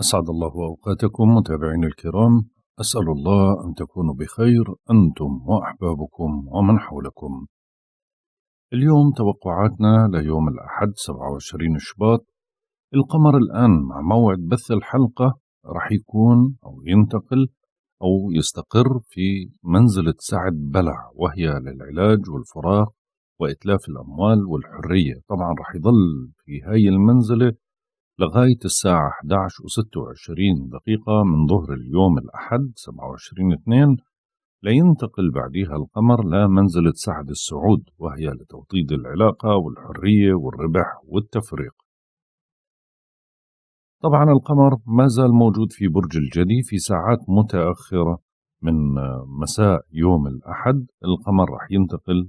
أسعد الله أوقاتكم متابعين الكرام أسأل الله أن تكونوا بخير أنتم وأحبابكم ومن حولكم اليوم توقعاتنا ليوم الأحد 27 شباط القمر الآن مع موعد بث الحلقة راح يكون أو ينتقل أو يستقر في منزلة سعد بلع وهي للعلاج والفراغ وإتلاف الأموال والحرية طبعا راح يظل في هاي المنزلة لغاية الساعة 11 و26 دقيقة من ظهر اليوم الأحد 27/2 لينتقل بعدها القمر لمنزلة سعد السعود وهي لتوطيد العلاقة والحرية والربح والتفريق طبعا القمر ما زال موجود في برج الجدي في ساعات متأخرة من مساء يوم الأحد القمر رح ينتقل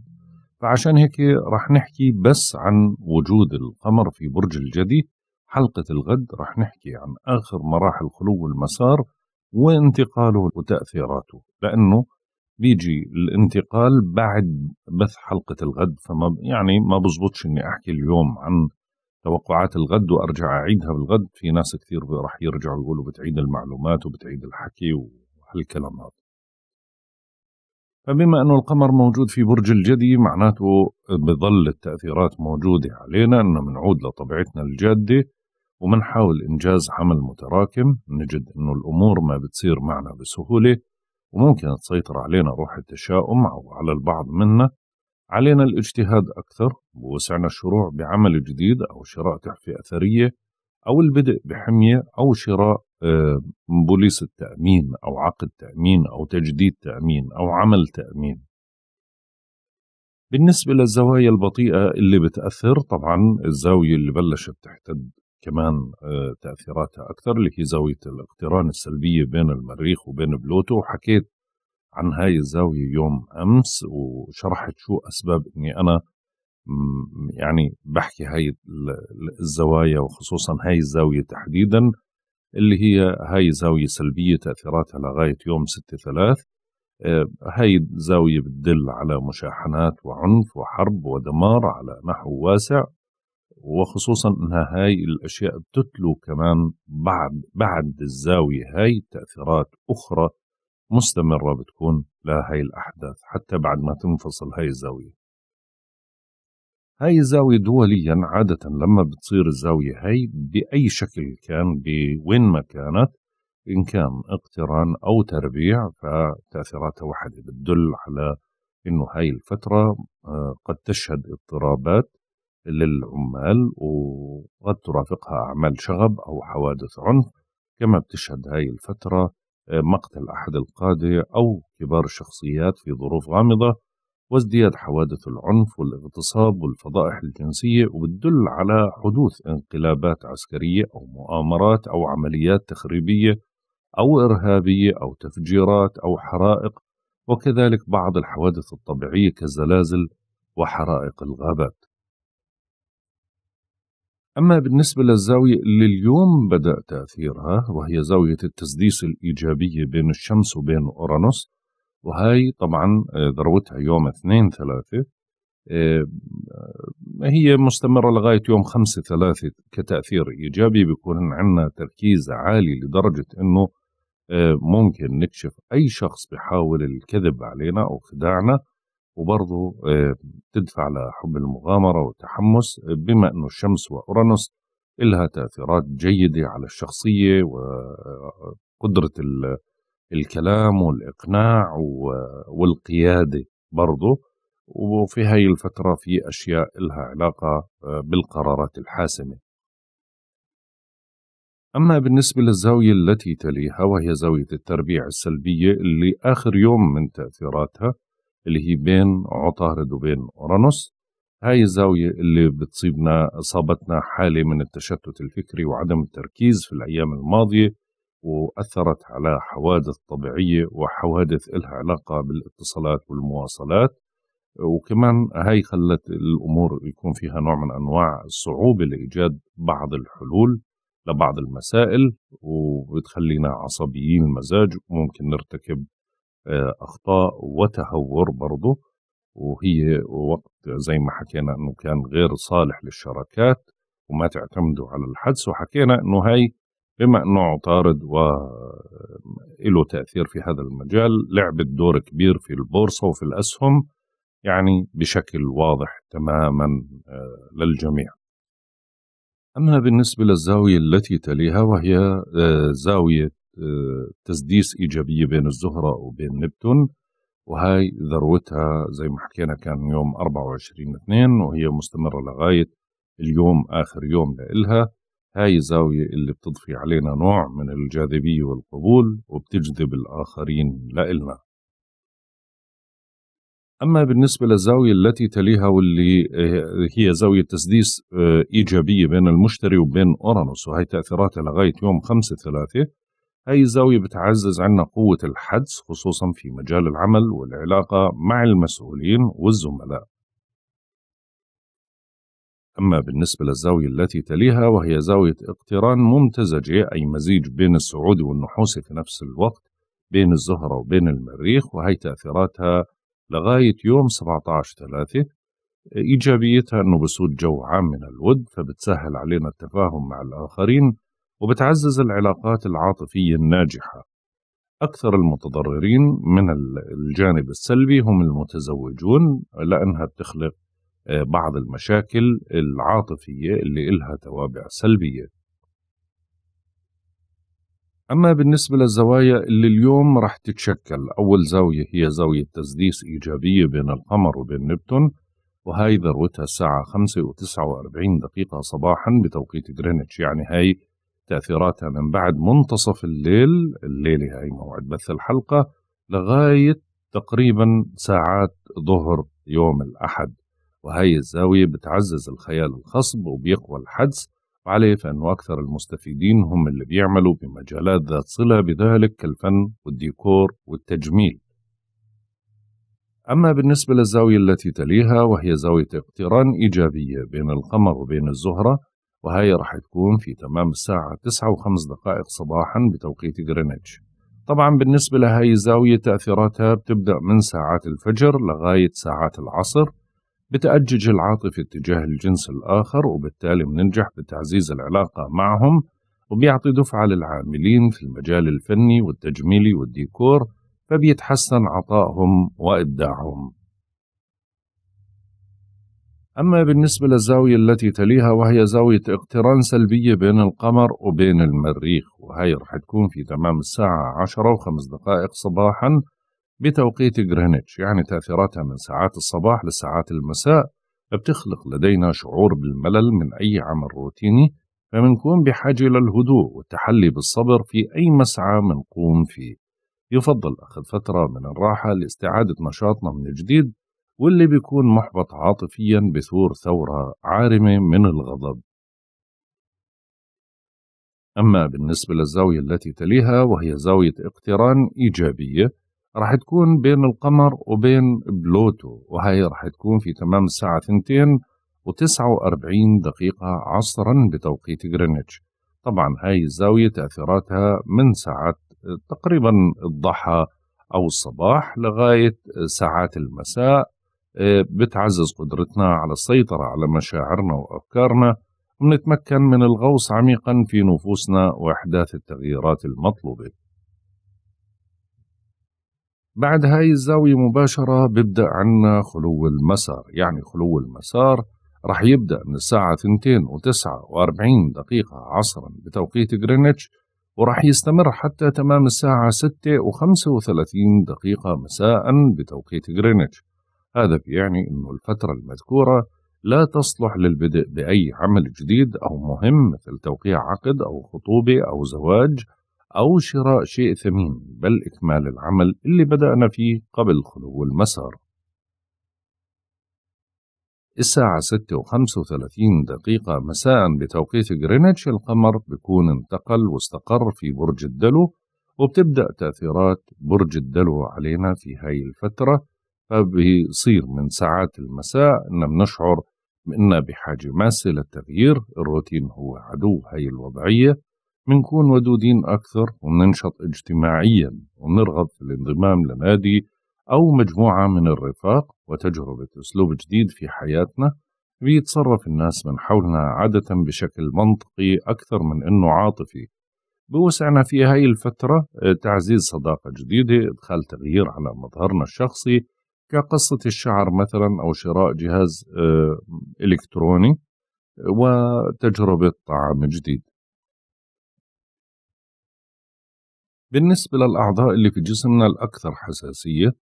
فعشان هيك رح نحكي بس عن وجود القمر في برج الجدي حلقة الغد رح نحكي عن آخر مراحل خلو المسار وانتقاله وتأثيراته لأنه بيجي الانتقال بعد بث حلقة الغد فما يعني ما بزبطش إني أحكي اليوم عن توقعات الغد وأرجع أعيدها بالغد في ناس كثير رح يرجعوا يقولوا بتعيد المعلومات وبتعيد الحكي وهالكلام هذا فبما أنه القمر موجود في برج الجدي معناته بظل التأثيرات موجودة علينا أنه بنعود لطبيعتنا الجادة ومنحاول إنجاز عمل متراكم نجد إنه الأمور ما بتصير معنا بسهولة وممكن تسيطر علينا روح التشاؤم أو على البعض منا علينا الاجتهاد أكثر ووسعنا الشروع بعمل جديد أو شراء تحفة أثرية أو البدء بحمية أو شراء آه، بوليس التأمين أو عقد تأمين أو تجديد تأمين أو عمل تأمين بالنسبة للزوايا البطيئة اللي بتأثر طبعا الزاوية اللي بلشت تحتد كمان آه، تأثيراتها أكثر اللي هي زاوية الاقتران السلبية بين المريخ وبين بلوتو وحكيت عن هاي الزاوية يوم أمس وشرحت شو أسباب أني أنا يعني بحكي هاي الزوايا وخصوصا هاي الزاوية تحديدا اللي هي هاي زاوية سلبية تأثيراتها لغاية يوم ستة ثلاث آه، هاي الزاوية بتدل على مشاحنات وعنف وحرب ودمار على نحو واسع وخصوصا انها هاي الاشياء بتتلو كمان بعد بعد الزاويه هاي تاثيرات اخرى مستمره بتكون لهي الاحداث حتى بعد ما تنفصل هاي الزاويه هاي الزاوية دوليا عادة لما بتصير الزاوية هاي بأي شكل كان بوين ما كانت إن كان اقتران أو تربيع فتأثيراتها وحدة بتدل على إنه هاي الفترة آه، قد تشهد اضطرابات للعمال وقد ترافقها أعمال شغب أو حوادث عنف كما بتشهد هاي الفترة آه، مقتل أحد القادة أو كبار الشخصيات في ظروف غامضة وازدياد حوادث العنف والاغتصاب والفضائح الجنسية وبتدل على حدوث انقلابات عسكرية أو مؤامرات أو عمليات تخريبية أو إرهابية أو تفجيرات أو حرائق وكذلك بعض الحوادث الطبيعية كالزلازل وحرائق الغابات أما بالنسبة للزاوية اللي اليوم بدأ تأثيرها وهي زاوية التسديس الإيجابية بين الشمس وبين أورانوس وهي طبعا ذروتها آه، يوم اثنين ثلاثة آه، آه، هي مستمرة لغاية يوم خمسة ثلاثة كتأثير إيجابي بيكون عندنا تركيز عالي لدرجة أنه ممكن نكشف أي شخص بحاول الكذب علينا أو خداعنا وبرضه آه، تدفع لحب المغامرة والتحمس آه، بما أنه الشمس وأورانوس إلها تأثيرات جيدة على الشخصية وقدرة آه، الكلام والإقناع والقيادة برضه وفي هاي الفترة في أشياء لها علاقة بالقرارات الحاسمة أما بالنسبة للزاوية التي تليها وهي زاوية التربيع السلبية اللي آخر يوم من تأثيراتها اللي هي بين عطارد وبين أورانوس هاي الزاوية اللي بتصيبنا أصابتنا حالة من التشتت الفكري وعدم التركيز في الأيام الماضية وأثرت على حوادث طبيعية وحوادث إلها علاقة بالاتصالات والمواصلات وكمان هاي خلت الأمور يكون فيها نوع من أنواع الصعوبة لإيجاد بعض الحلول لبعض المسائل وبتخلينا عصبيين المزاج وممكن نرتكب آه، اخطاء وتهور برضه وهي وقت زي ما حكينا انه كان غير صالح للشراكات وما تعتمدوا على الحدس وحكينا انه هاي بما انه عطارد و له تاثير في هذا المجال لعبت دور كبير في البورصه وفي الاسهم يعني بشكل واضح تماما آه، للجميع. اما بالنسبه للزاويه التي تليها وهي آه، زاويه تسديس ايجابيه بين الزهره وبين نبتون وهي ذروتها زي ما حكينا كان يوم 24 2 وهي مستمره لغايه اليوم اخر يوم لإلها هاي الزاوية اللي بتضفي علينا نوع من الجاذبية والقبول وبتجذب الآخرين لإلنا أما بالنسبة للزاوية التي تليها واللي هي زاوية تسديس آه، إيجابية بين المشتري وبين أورانوس وهي تأثيراتها لغاية يوم 5 3 هاي الزاوية بتعزز عنا قوة الحدس خصوصا في مجال العمل والعلاقة مع المسؤولين والزملاء أما بالنسبة للزاوية التي تليها وهي زاوية اقتران ممتزجة أي مزيج بين السعودي والنحوسي في نفس الوقت بين الزهرة وبين المريخ وهي تأثيراتها لغاية يوم 17 3 إيجابيتها أنه بسود جو عام من الود فبتسهل علينا التفاهم مع الآخرين وبتعزز العلاقات العاطفية الناجحة أكثر المتضررين من الجانب السلبي هم المتزوجون لأنها بتخلق آه، بعض المشاكل العاطفية اللي إلها توابع سلبية أما بالنسبة للزوايا اللي اليوم رح تتشكل أول زاوية هي زاوية تسديس إيجابية بين القمر وبين نبتون وهاي ذروتها الساعة 5 و49 دقيقة صباحا بتوقيت جرينتش يعني هاي تأثيراتها من بعد منتصف الليل الليلة هي موعد بث الحلقة لغاية تقريبا ساعات ظهر يوم الأحد وهي الزاوية بتعزز الخيال الخصب وبيقوى الحدس وعليه فإنه أكثر المستفيدين هم اللي بيعملوا بمجالات ذات صلة بذلك كالفن والديكور والتجميل أما بالنسبة للزاوية التي تليها وهي زاوية اقتران إيجابية بين القمر وبين الزهرة وهي راح تكون في تمام الساعة 9 وخمس دقائق صباحا بتوقيت غرينتش طبعا بالنسبة لهاي الزاوية تأثيراتها بتبدأ من ساعات الفجر لغاية ساعات العصر بتأجج العاطفة اتجاه الجنس الآخر وبالتالي بننجح بتعزيز العلاقة معهم وبيعطي دفعة للعاملين في المجال الفني والتجميلي والديكور فبيتحسن عطائهم وإبداعهم أما بالنسبة للزاوية التي تليها وهي زاوية اقتران سلبية بين القمر وبين المريخ وهي رح تكون في تمام الساعة عشرة وخمس دقائق صباحا بتوقيت جرينتش يعني تأثيراتها من ساعات الصباح لساعات المساء بتخلق لدينا شعور بالملل من أي عمل روتيني فمنكون بحاجة للهدوء والتحلي بالصبر في أي مسعى منقوم فيه يفضل أخذ فترة من الراحة لاستعادة نشاطنا من جديد واللي بيكون محبط عاطفيا بثور ثورة عارمة من الغضب أما بالنسبة للزاوية التي تليها وهي زاوية اقتران إيجابية راح تكون بين القمر وبين بلوتو وهي راح تكون في تمام الساعة 2 و49 دقيقة عصرا بتوقيت غرينتش طبعا هاي الزاوية تأثيراتها من ساعات تقريبا الضحى أو الصباح لغاية ساعات المساء إيه، بتعزز قدرتنا على السيطرة على مشاعرنا وأفكارنا ونتمكن من الغوص عميقا في نفوسنا وإحداث التغييرات المطلوبة بعد هاي الزاوية مباشرة بيبدأ عنا خلو المسار يعني خلو المسار رح يبدأ من الساعة 2 و49 دقيقة عصرا بتوقيت غرينتش ورح يستمر حتى تمام الساعة 6 و35 دقيقة مساء بتوقيت غرينتش هذا بيعني أنه الفترة المذكورة لا تصلح للبدء بأي عمل جديد أو مهم مثل توقيع عقد أو خطوبة أو زواج أو شراء شيء ثمين بل إكمال العمل اللي بدأنا فيه قبل خلو المسار الساعة 6 و 35 دقيقة مساء بتوقيت غرينتش القمر بيكون انتقل واستقر في برج الدلو وبتبدأ تأثيرات برج الدلو علينا في هاي الفترة فبيصير من ساعات المساء أن بنشعر بأننا بحاجة ماسة للتغيير الروتين هو عدو هاي الوضعية بنكون ودودين أكثر وبننشط اجتماعيا ونرغب في الانضمام لنادي أو مجموعة من الرفاق وتجربة أسلوب جديد في حياتنا بيتصرف الناس من حولنا عادة بشكل منطقي أكثر من أنه عاطفي بوسعنا في هاي الفترة آه، تعزيز صداقة جديدة إدخال تغيير على مظهرنا الشخصي كقصة الشعر مثلا أو شراء جهاز آه، إلكتروني آه، وتجربة طعام جديد بالنسبة للأعضاء اللي في جسمنا الأكثر حساسية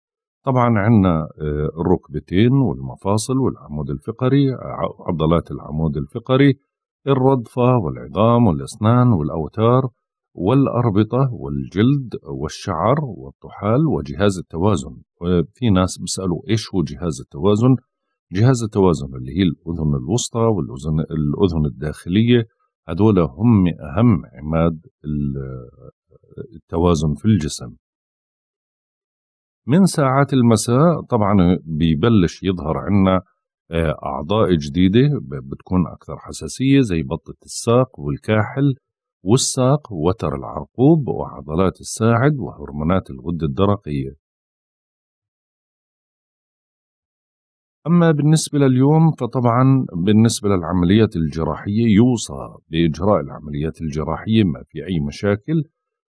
طبعا عندنا آه، الركبتين والمفاصل والعمود الفقري عضلات العمود الفقري الرضفة والعظام والأسنان والأوتار والأربطة والجلد والشعر والطحال وجهاز التوازن في ناس بيسالوا ايش هو جهاز التوازن جهاز التوازن اللي هي الاذن الوسطى والاذن الاذن الداخليه هذول هم اهم عماد التوازن في الجسم من ساعات المساء طبعا ببلش يظهر عندنا آه، أعضاء جديدة بتكون أكثر حساسية زي بطة الساق والكاحل والساق وتر العرقوب وعضلات الساعد وهرمونات الغدة الدرقية أما بالنسبة لليوم فطبعا بالنسبة للعمليات الجراحية يوصى بإجراء العمليات الجراحية ما في أي مشاكل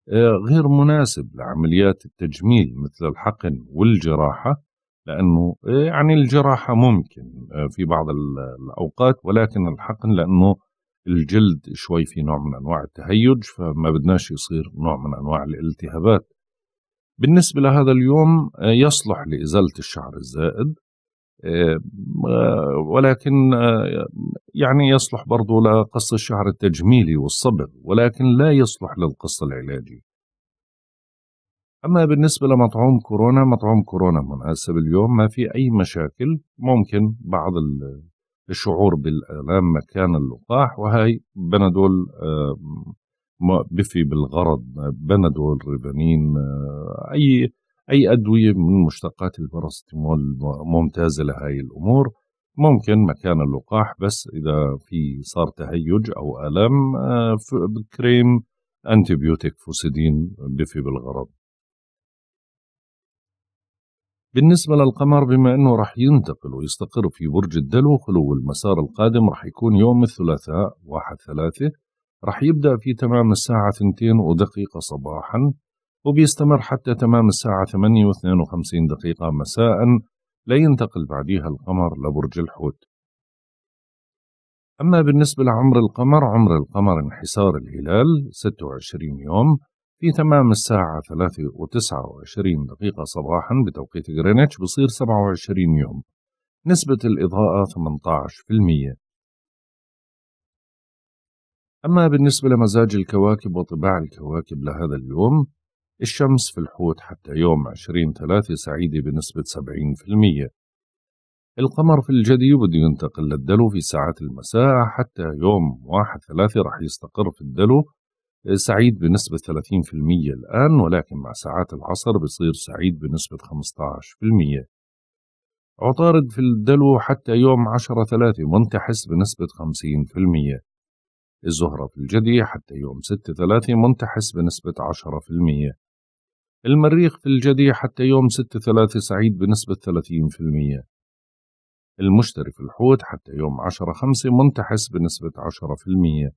آه، غير مناسب لعمليات التجميل مثل الحقن والجراحة لأنه آه، يعني الجراحة ممكن آه، في بعض الأوقات ولكن الحقن لأنه الجلد شوي في نوع من أنواع التهيج فما بدناش يصير نوع من أنواع الالتهابات بالنسبة لهذا اليوم يصلح لإزالة الشعر الزائد آه، ولكن آه، يعني يصلح برضو لقص الشعر التجميلي والصبغ ولكن لا يصلح للقص العلاجي أما بالنسبة لمطعوم كورونا مطعوم كورونا مناسب اليوم ما في أي مشاكل ممكن بعض الشعور بالآلام مكان اللقاح وهي بندول آه، بفي بالغرض بندول ريفانين أي أي أدوية من مشتقات الباراستيمول ممتازة لهاي الأمور ممكن مكان اللقاح بس إذا في صار تهيج أو ألم آه، كريم أنتيبيوتيك فوسيدين دفي بالغرض بالنسبة للقمر بما أنه رح ينتقل ويستقر في برج الدلو خلو المسار القادم رح يكون يوم الثلاثاء واحد ثلاثة رح يبدأ في تمام الساعة ثنتين ودقيقة صباحا وبيستمر حتى تمام الساعة 8.52 دقيقة مساء لا ينتقل بعدها القمر لبرج الحوت أما بالنسبة لعمر القمر عمر القمر انحسار الهلال 26 يوم في تمام الساعة 3.29 دقيقة صباحا بتوقيت غرينتش بصير 27 يوم نسبة الإضاءة 18% أما بالنسبة لمزاج الكواكب وطباع الكواكب لهذا اليوم الشمس في الحوت حتى يوم 20 3 سعيدة بنسبة 70% القمر في الجدي بده ينتقل للدلو في ساعات المساء حتى يوم 1 3 رح يستقر في الدلو سعيد بنسبة 30% الآن ولكن مع ساعات العصر بصير سعيد بنسبة 15% عطارد في الدلو حتى يوم 10 3 منتحس بنسبة 50% الزهرة في الجدي حتى يوم 6 3 منتحس بنسبة المية المريخ في الجدي حتى يوم 6/3 سعيد بنسبة 30% المشتري في الحوت حتى يوم 10/5 منتحس بنسبة 10%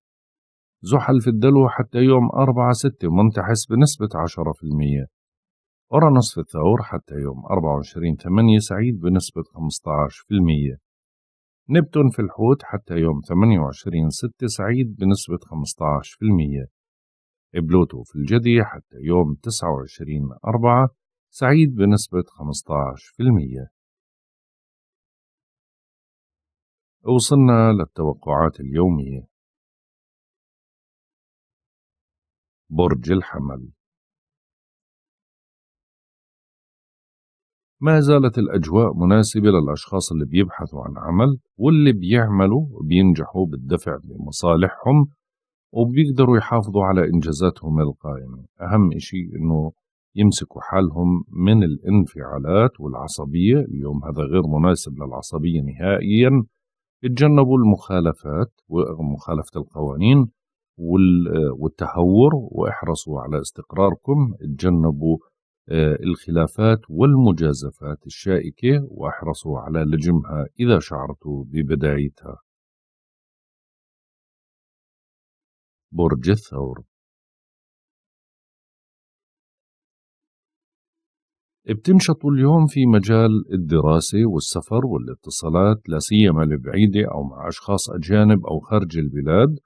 زحل في الدلو حتى يوم 4/6 منتحس بنسبة 10% أورانوس في الثور حتى يوم 24/8 سعيد بنسبة 15% نبتون في الحوت حتى يوم 28/6 سعيد بنسبة 15% بلوتو في الجدي حتى يوم 29 أربعة سعيد بنسبة 15% وصلنا للتوقعات اليومية برج الحمل ما زالت الأجواء مناسبة للأشخاص اللي بيبحثوا عن عمل واللي بيعملوا وبينجحوا بالدفع لمصالحهم وبيقدروا يحافظوا على انجازاتهم القائمه اهم شيء انه يمسكوا حالهم من الانفعالات والعصبيه اليوم هذا غير مناسب للعصبيه نهائيا يتجنبوا المخالفات ومخالفه القوانين والتهور واحرصوا على استقراركم اتجنبوا آه، الخلافات والمجازفات الشائكة واحرصوا على لجمها إذا شعرتوا ببدايتها برج الثور بتنشطوا اليوم في مجال الدراسة والسفر والاتصالات لا سيما البعيدة أو مع أشخاص أجانب أو خارج البلاد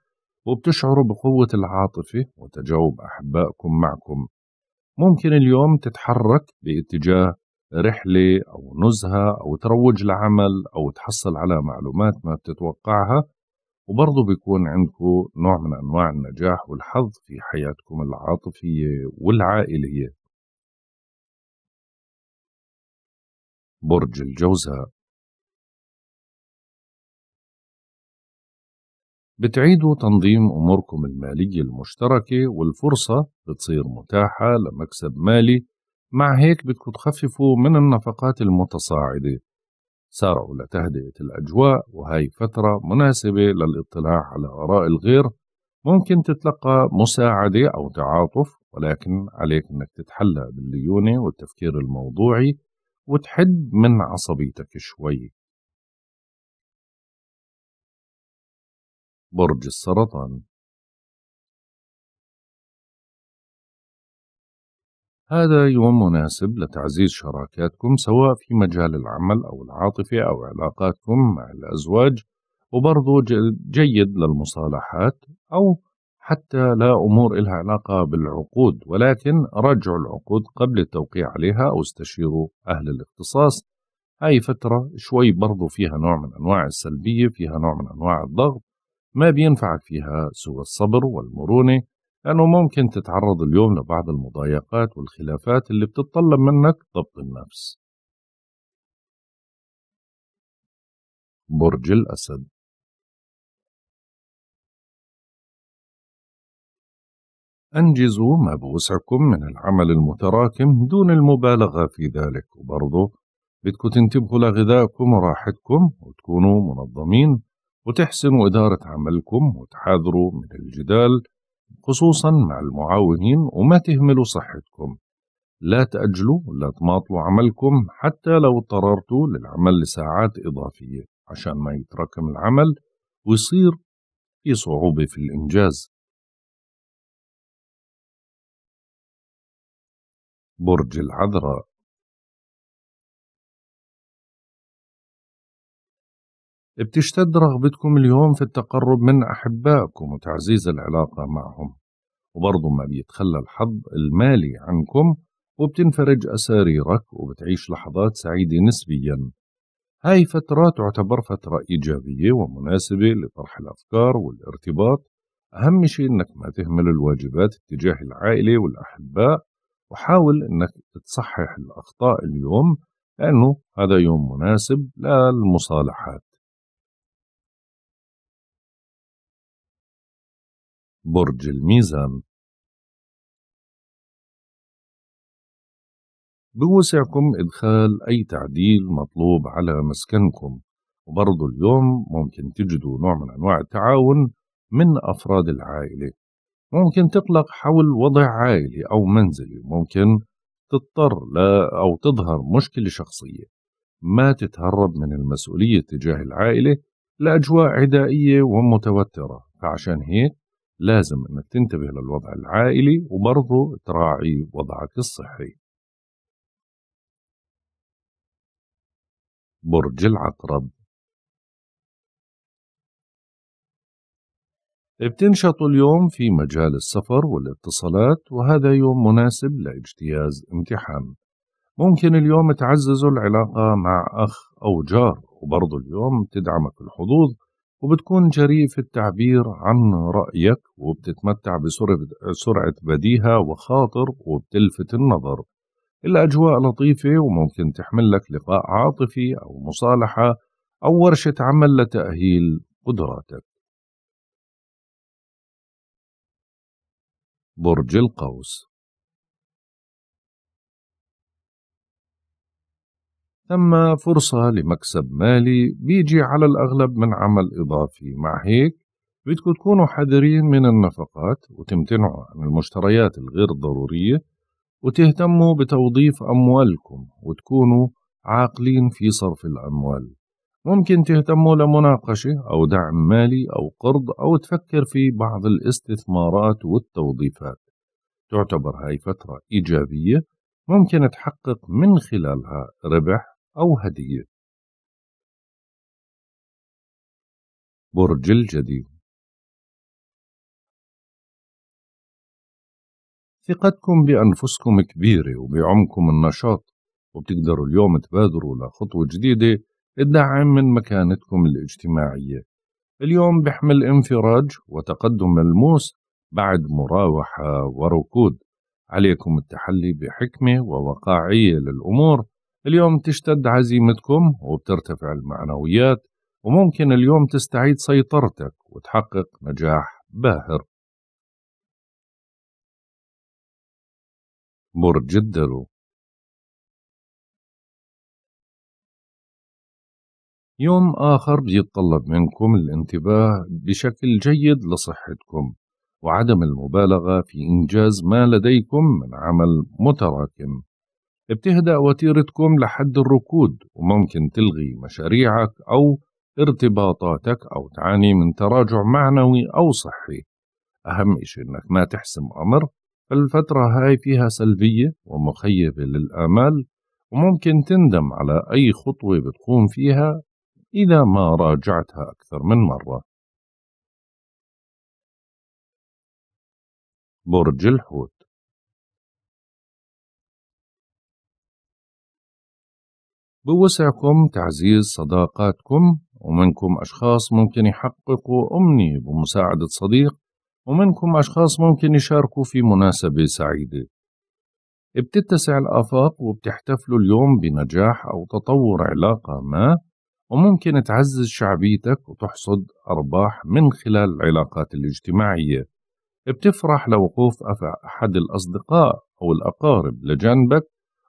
وبتشعروا بقوة العاطفة وتجاوب أحبائكم معكم ممكن اليوم تتحرك باتجاه رحلة أو نزهة أو تروج لعمل أو تحصل على معلومات ما بتتوقعها وبرضه بيكون عندكم نوع من أنواع النجاح والحظ في حياتكم العاطفية والعائلية برج الجوزاء بتعيدوا تنظيم أموركم المالية المشتركة والفرصة بتصير متاحة لمكسب مالي مع هيك بدكم تخففوا من النفقات المتصاعدة سارعوا لتهدئة الأجواء وهي فترة مناسبة للاطلاع على آراء الغير ممكن تتلقى مساعدة أو تعاطف ولكن عليك أنك تتحلى بالليونة والتفكير الموضوعي وتحد من عصبيتك شوي برج السرطان هذا يوم مناسب لتعزيز شراكاتكم سواء في مجال العمل أو العاطفة أو علاقاتكم مع الأزواج وبرضه جيد للمصالحات أو حتى لا أمور إلها علاقة بالعقود ولكن رجعوا العقود قبل التوقيع عليها أو استشيروا أهل الاختصاص هاي فترة شوي برضو فيها نوع من أنواع السلبية فيها نوع من أنواع الضغط ما بينفعك فيها سوى الصبر والمرونة لأنه ممكن تتعرض اليوم لبعض المضايقات والخلافات اللي بتتطلب منك ضبط النفس برج الأسد أنجزوا ما بوسعكم من العمل المتراكم دون المبالغة في ذلك وبرضه بدكم تنتبهوا لغذائكم وراحتكم وتكونوا منظمين وتحسنوا إدارة عملكم وتحاذروا من الجدال خصوصا مع المعاونين وما تهملوا صحتكم لا تأجلوا لا تماطلوا عملكم حتى لو اضطررتوا للعمل لساعات إضافية عشان ما يتراكم العمل ويصير في صعوبة في الإنجاز برج العذراء بتشتد رغبتكم اليوم في التقرب من أحبائكم وتعزيز العلاقة معهم وبرضه ما بيتخلى الحظ المالي عنكم وبتنفرج أساريرك وبتعيش لحظات سعيدة نسبيا هاي فترة تعتبر فترة إيجابية ومناسبة لطرح الأفكار والارتباط أهم شيء أنك ما تهمل الواجبات اتجاه العائلة والأحباء وحاول أنك تصحح الأخطاء اليوم لأنه هذا يوم مناسب للمصالحات برج الميزان بوسعكم إدخال أي تعديل مطلوب على مسكنكم وبرضو اليوم ممكن تجدوا نوع من أنواع التعاون من أفراد العائلة ممكن تقلق حول وضع عائلي أو منزلي ممكن تضطر لا أو تظهر مشكلة شخصية ما تتهرب من المسؤولية تجاه العائلة لأجواء عدائية ومتوترة فعشان هيك لازم انك تنتبه للوضع العائلي وبرضه تراعي وضعك الصحي برج العقرب بتنشط اليوم في مجال السفر والاتصالات وهذا يوم مناسب لاجتياز امتحان ممكن اليوم تعززوا العلاقة مع أخ أو جار وبرضه اليوم تدعمك الحظوظ وبتكون جريء في التعبير عن رأيك وبتتمتع بسرعة بديهة وخاطر وبتلفت النظر الأجواء لطيفة وممكن تحمل لك لقاء عاطفي أو مصالحة أو ورشة عمل لتأهيل قدراتك برج القوس ثم فرصة لمكسب مالي بيجي على الأغلب من عمل إضافي مع هيك بدكم تكونوا حذرين من النفقات وتمتنعوا عن المشتريات الغير ضرورية وتهتموا بتوظيف أموالكم وتكونوا عاقلين في صرف الأموال ممكن تهتموا لمناقشة أو دعم مالي أو قرض أو تفكر في بعض الاستثمارات والتوظيفات تعتبر هاي فترة إيجابية ممكن تحقق من خلالها ربح أو هدية برج الجدي ثقتكم بأنفسكم كبيرة وبعمكم النشاط وبتقدروا اليوم تبادروا لخطوة جديدة تدعم من مكانتكم الاجتماعية اليوم بحمل انفراج وتقدم ملموس بعد مراوحة وركود عليكم التحلي بحكمة ووقاعية للأمور اليوم تشتد عزيمتكم وبترتفع المعنويات وممكن اليوم تستعيد سيطرتك وتحقق نجاح باهر برج الدلو يوم آخر بيتطلب منكم الانتباه بشكل جيد لصحتكم وعدم المبالغة في إنجاز ما لديكم من عمل متراكم بتهدأ وتيرتكم لحد الركود وممكن تلغي مشاريعك أو ارتباطاتك أو تعاني من تراجع معنوي أو صحي أهم إشي إنك ما تحسم أمر فالفترة هاي فيها سلبية ومخيبة للآمال وممكن تندم على أي خطوة بتقوم فيها إذا ما راجعتها أكثر من مرة برج الحوت بوسعكم تعزيز صداقاتكم ومنكم أشخاص ممكن يحققوا أمنية بمساعدة صديق ومنكم أشخاص ممكن يشاركوا في مناسبة سعيدة بتتسع الآفاق وبتحتفلوا اليوم بنجاح أو تطور علاقة ما وممكن تعزز شعبيتك وتحصد أرباح من خلال العلاقات الاجتماعية بتفرح لوقوف أحد الأصدقاء أو الأقارب لجانبك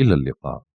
إلى اللقاء